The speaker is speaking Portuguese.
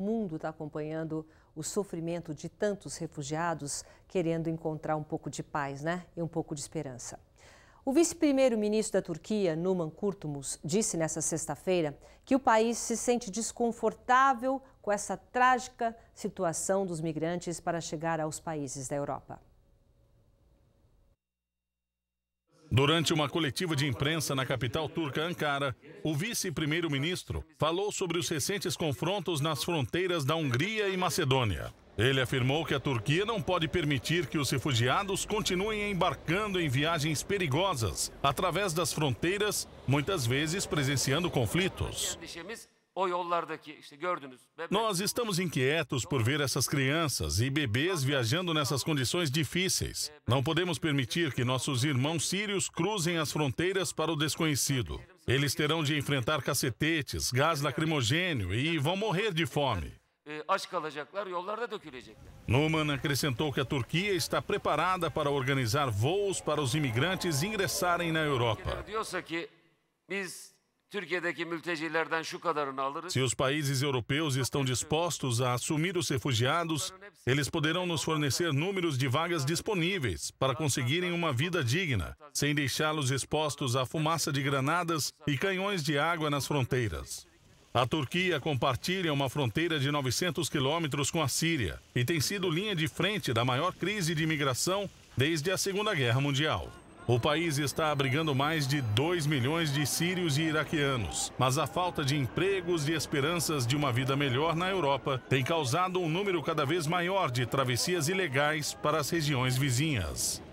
mundo está acompanhando o sofrimento de tantos refugiados, querendo encontrar um pouco de paz né? e um pouco de esperança. O vice-primeiro-ministro da Turquia, Numan Kurtulmus, disse nesta sexta-feira que o país se sente desconfortável com essa trágica situação dos migrantes para chegar aos países da Europa. Durante uma coletiva de imprensa na capital turca Ankara, o vice-primeiro-ministro falou sobre os recentes confrontos nas fronteiras da Hungria e Macedônia. Ele afirmou que a Turquia não pode permitir que os refugiados continuem embarcando em viagens perigosas através das fronteiras, muitas vezes presenciando conflitos. Nós estamos inquietos por ver essas crianças e bebês viajando nessas condições difíceis. Não podemos permitir que nossos irmãos sírios cruzem as fronteiras para o desconhecido. Eles terão de enfrentar cacetetes, gás lacrimogênio e vão morrer de fome. Numan acrescentou que a Turquia está preparada para organizar voos para os imigrantes ingressarem na Europa. Se os países europeus estão dispostos a assumir os refugiados, eles poderão nos fornecer números de vagas disponíveis para conseguirem uma vida digna, sem deixá-los expostos à fumaça de granadas e canhões de água nas fronteiras. A Turquia compartilha uma fronteira de 900 quilômetros com a Síria e tem sido linha de frente da maior crise de imigração desde a Segunda Guerra Mundial. O país está abrigando mais de 2 milhões de sírios e iraquianos, mas a falta de empregos e esperanças de uma vida melhor na Europa tem causado um número cada vez maior de travessias ilegais para as regiões vizinhas.